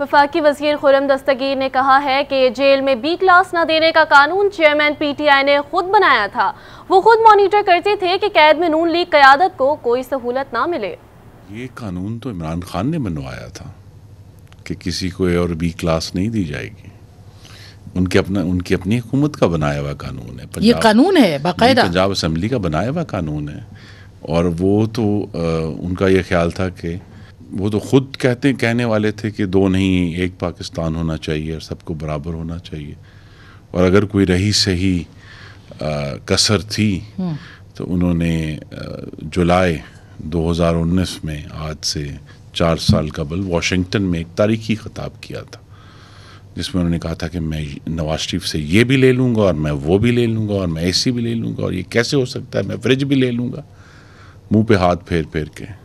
वफाकी वजीर खुरम दस्तगीर ने कहा है कि जेल में बी क्लास न देने का कानून चेयरमैन पीटीआई ने खुद बनाया था वो खुद मॉनिटर करते थे कि कैद में नून लीग क्यादत को कोई सहूलत ना मिले ये कानून तो इमरान खान ने बनवाया था कि किसी को और बी क्लास नहीं दी जाएगी उनके अपना उनकी अपनी हुकूमत का बनाया हुआ कानून है ये कानून है बाकायदा पंजाब असम्बली का बनाया हुआ कानून है और वो तो आ, उनका ये ख्याल था कि वो तो खुद कहते कहने वाले थे कि दो नहीं एक पाकिस्तान होना चाहिए और सबको बराबर होना चाहिए और अगर कोई रही सही आ, कसर थी हम्म। तो उन्होंने जुलाई 2019 में आज से चार साल कबल वाशिंगटन में एक तारीखी खिताब किया था जिसमें उन्होंने कहा था कि मैं नवाज शरीफ से ये भी ले लूँगा और मैं वो भी ले लूँगा और मैं ए भी ले लूँगा और ये कैसे हो सकता है मैं फ्रिज भी ले लूँगा मुँह पे हाथ फेर फेर के